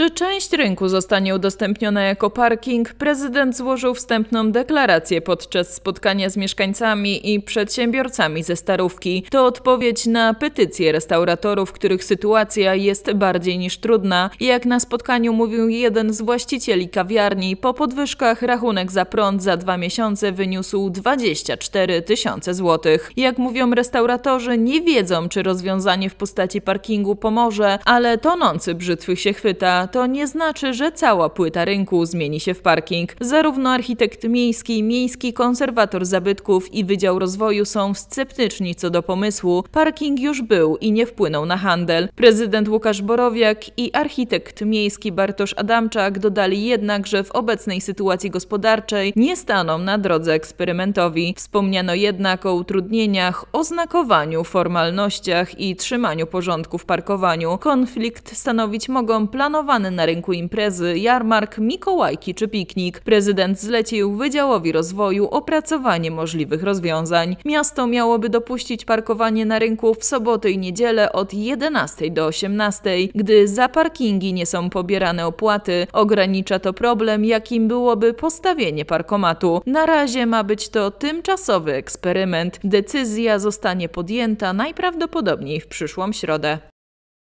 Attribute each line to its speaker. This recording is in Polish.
Speaker 1: Czy część rynku zostanie udostępniona jako parking? Prezydent złożył wstępną deklarację podczas spotkania z mieszkańcami i przedsiębiorcami ze Starówki. To odpowiedź na petycję restauratorów, których sytuacja jest bardziej niż trudna. Jak na spotkaniu mówił jeden z właścicieli kawiarni, po podwyżkach rachunek za prąd za dwa miesiące wyniósł 24 tysiące złotych. Jak mówią restauratorzy, nie wiedzą, czy rozwiązanie w postaci parkingu pomoże, ale tonący brzytwych się chwyta to nie znaczy, że cała płyta rynku zmieni się w parking. Zarówno architekt miejski, miejski konserwator zabytków i Wydział Rozwoju są sceptyczni co do pomysłu. Parking już był i nie wpłynął na handel. Prezydent Łukasz Borowiak i architekt miejski Bartosz Adamczak dodali jednak, że w obecnej sytuacji gospodarczej nie staną na drodze eksperymentowi. Wspomniano jednak o utrudnieniach, oznakowaniu, formalnościach i trzymaniu porządku w parkowaniu. Konflikt stanowić mogą planowane znany na rynku imprezy, jarmark, mikołajki czy piknik. Prezydent zlecił Wydziałowi Rozwoju opracowanie możliwych rozwiązań. Miasto miałoby dopuścić parkowanie na rynku w soboty i niedzielę od 11 do 18, gdy za parkingi nie są pobierane opłaty. Ogranicza to problem, jakim byłoby postawienie parkomatu. Na razie ma być to tymczasowy eksperyment. Decyzja zostanie podjęta najprawdopodobniej w przyszłą środę.